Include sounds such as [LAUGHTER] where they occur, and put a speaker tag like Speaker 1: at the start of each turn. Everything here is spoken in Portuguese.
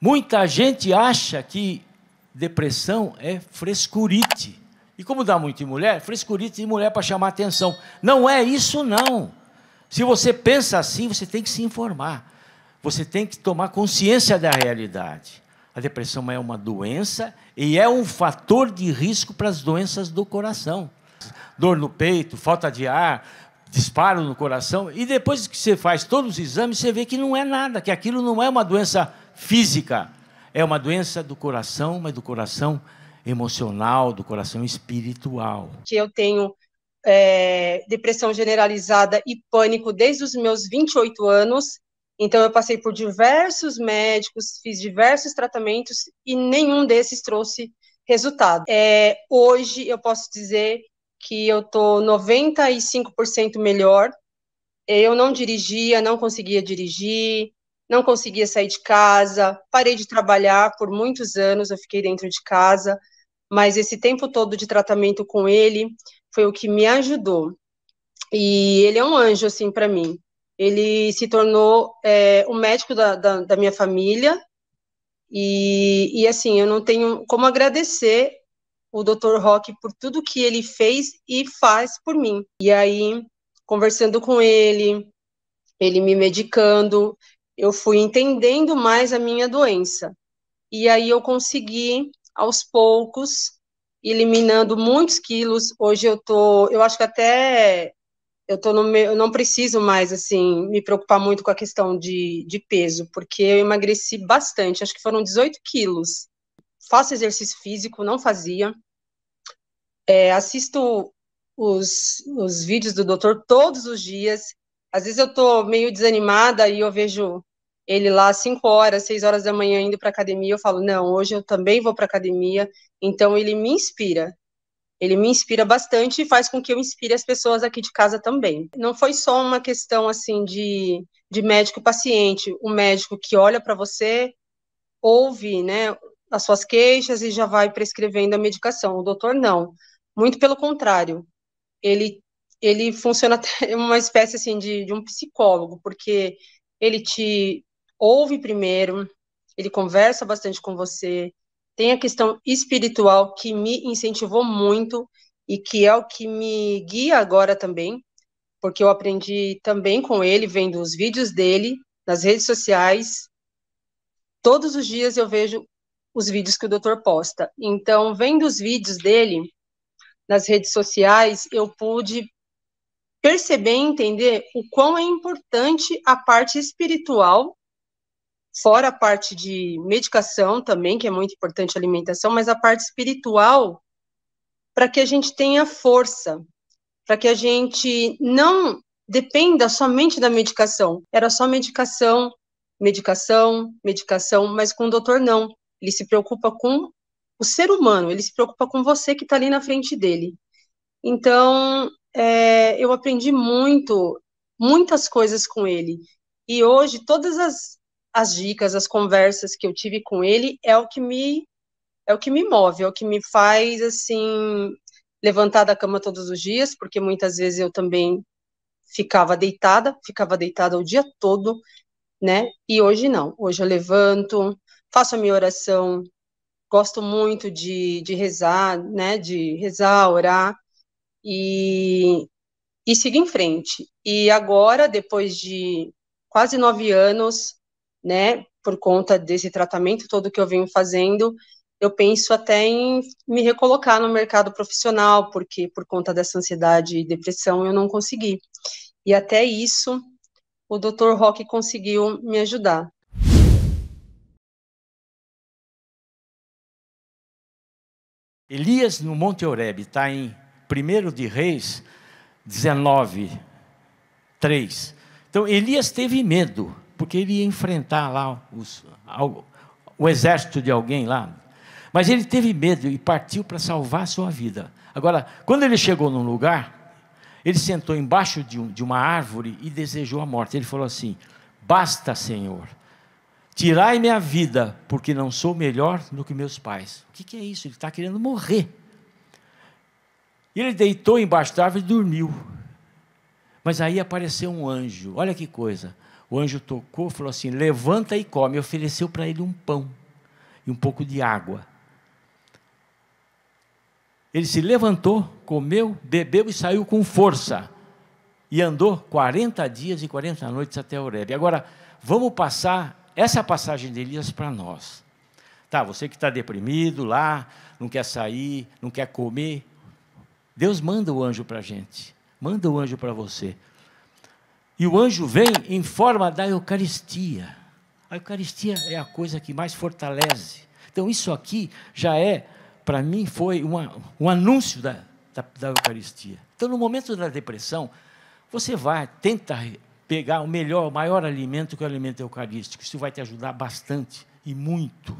Speaker 1: Muita gente acha que depressão é frescurite. E como dá muito em mulher, frescurite em mulher para chamar atenção. Não é isso, não. Se você pensa assim, você tem que se informar. Você tem que tomar consciência da realidade. A depressão é uma doença e é um fator de risco para as doenças do coração. Dor no peito, falta de ar, disparo no coração. E depois que você faz todos os exames, você vê que não é nada, que aquilo não é uma doença física. É uma doença do coração, mas do coração emocional, do coração espiritual.
Speaker 2: Que eu tenho é, depressão generalizada e pânico desde os meus 28 anos. Então, eu passei por diversos médicos, fiz diversos tratamentos e nenhum desses trouxe resultado. É, hoje, eu posso dizer que eu estou 95% melhor. Eu não dirigia, não conseguia dirigir, não conseguia sair de casa, parei de trabalhar por muitos anos, eu fiquei dentro de casa, mas esse tempo todo de tratamento com ele foi o que me ajudou. E ele é um anjo, assim, para mim. Ele se tornou é, o médico da, da, da minha família, e, e, assim, eu não tenho como agradecer o Dr. Rock por tudo que ele fez e faz por mim. E aí, conversando com ele, ele me medicando, eu fui entendendo mais a minha doença. E aí eu consegui, aos poucos, eliminando muitos quilos. Hoje eu tô, eu acho que até eu tô no meu, eu não preciso mais assim me preocupar muito com a questão de, de peso, porque eu emagreci bastante, acho que foram 18 quilos. Faço exercício físico, não fazia. É, assisto os, os vídeos do doutor todos os dias. Às vezes eu tô meio desanimada e eu vejo ele lá às 5 horas, 6 horas da manhã indo para academia, eu falo, não, hoje eu também vou para academia, então ele me inspira. Ele me inspira bastante e faz com que eu inspire as pessoas aqui de casa também. Não foi só uma questão assim de, de médico paciente, um médico que olha para você, ouve, né, as suas queixas e já vai prescrevendo a medicação. O doutor não. Muito pelo contrário. Ele ele funciona [LAUGHS] até uma espécie assim de, de um psicólogo, porque ele te ouve primeiro, ele conversa bastante com você. Tem a questão espiritual que me incentivou muito e que é o que me guia agora também, porque eu aprendi também com ele, vendo os vídeos dele nas redes sociais. Todos os dias eu vejo os vídeos que o doutor posta. Então, vendo os vídeos dele nas redes sociais, eu pude perceber e entender o quão é importante a parte espiritual fora a parte de medicação também, que é muito importante a alimentação, mas a parte espiritual, para que a gente tenha força, para que a gente não dependa somente da medicação. Era só medicação, medicação, medicação, mas com o doutor não. Ele se preocupa com o ser humano, ele se preocupa com você que está ali na frente dele. Então, é, eu aprendi muito, muitas coisas com ele. E hoje, todas as as dicas, as conversas que eu tive com ele é o que me é o que me move, é o que me faz assim levantar da cama todos os dias, porque muitas vezes eu também ficava deitada, ficava deitada o dia todo, né? E hoje não. Hoje eu levanto, faço a minha oração, gosto muito de, de rezar, né? De rezar, orar e, e sigo em frente. E agora, depois de quase nove anos, né, por conta desse tratamento todo que eu venho fazendo, eu penso até em me recolocar no mercado profissional, porque por conta dessa ansiedade e depressão eu não consegui. E até isso o Dr. Rock conseguiu me ajudar.
Speaker 1: Elias no Monte Horebe está em 1 de Reis 19, 3. Então Elias teve medo porque ele ia enfrentar lá os, algo, o exército de alguém lá. Mas ele teve medo e partiu para salvar a sua vida. Agora, quando ele chegou num lugar, ele sentou embaixo de, um, de uma árvore e desejou a morte. Ele falou assim: Basta, Senhor, tirai minha vida, porque não sou melhor do que meus pais. O que, que é isso? Ele está querendo morrer. Ele deitou embaixo da árvore e dormiu. Mas aí apareceu um anjo. Olha que coisa. O anjo tocou, falou assim: levanta e come. E ofereceu para ele um pão e um pouco de água. Ele se levantou, comeu, bebeu e saiu com força. E andou 40 dias e 40 noites até Horebe. Agora, vamos passar essa passagem de Elias para nós. Tá, você que está deprimido lá, não quer sair, não quer comer. Deus manda o anjo para a gente. Manda o anjo para você. E o anjo vem em forma da Eucaristia. A Eucaristia é a coisa que mais fortalece. Então, isso aqui já é, para mim, foi uma, um anúncio da, da, da Eucaristia. Então, no momento da depressão, você vai, tenta pegar o melhor, o maior alimento que é o alimento eucarístico. Isso vai te ajudar bastante e muito.